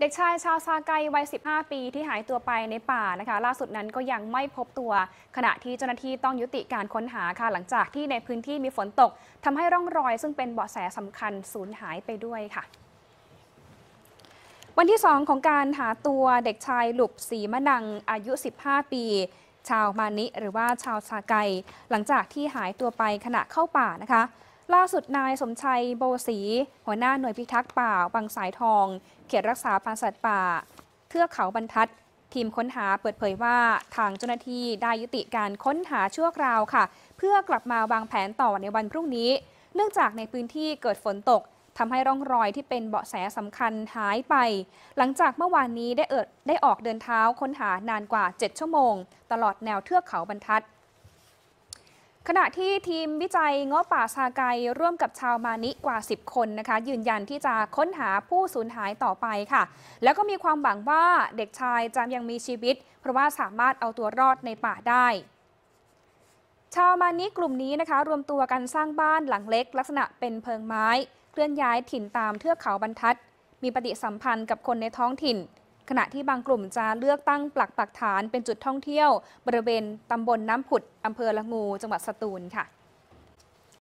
เด็กชายชาวซาไกวัย 15 ปีที่หายตัวไปในป่านะคะ ล่าสุดนั้นก็ยังไม่พบตัว ขณะที่เจ้าหน้าที่ต้องยุติการค้นหาค่ะหลังจากที่ในพื้นที่มีฝนตก ทำให้ร่องรอยซึ่งเป็นเบาะแสสำคัญสูญหายไปด้วยค่ะ วันที่ 2 ของการหาตัวเด็กชายหลุบสีมะนัง อายุ 15 ปี ชาวมานิหรือว่าชาวซาไกหลังจากที่หายตัวไปขณะเข้าป่านะคะล่าสุดนายสมชัยโบสี หัวหน้าหน่วยพิทักษ์ป่าบางสายทอง เขตรักษาพันธุ์สัตว์ป่า เทือกเขาบรรทัด ทีมค้นหาเปิดเผยว่าทางเจ้าหน้าที่ได้ยุติการค้นหาชั่วคราวค่ะ เพื่อกลับมาวางแผนต่อในวันพรุ่งนี้ เนื่องจากในพื้นที่เกิดฝนตกทำให้ร่องรอยที่เป็นเบาะแสสำคัญหายไป หลังจากเมื่อวานนี้ได้เอิดได้ออกเดินเท้าค้นหานานกว่า 7 ชั่วโมง ตลอดแนวเทือกเขาบรรทัดขณะที่ทีมวิจัยง้อป่าซาไกร่วมกับชาวมานิกว่า 10 คนนะคะยืนยันที่จะค้นหาผู้สูญหายต่อไปค่ะ แล้วก็มีความหวังว่าเด็กชายจะยังมีชีวิต เพราะว่าสามารถเอาตัวรอดในป่าได้ ชาวมานิกลุ่มนี้นะคะ รวมตัวกันสร้างบ้านหลังเล็ก ลักษณะเป็นเพิงไม้ เคลื่อนย้ายถิ่นตามเทือกเขาบรรทัด มีปฏิสัมพันธ์กับคนในท้องถิ่นขณะที่บางกลุ่มจะเลือกตั้งปลักปักฐานเป็นจุดท่องเที่ยวบริเวณตำบลน้ำผุด อำเภอละงู จังหวัดสตูลค่ะ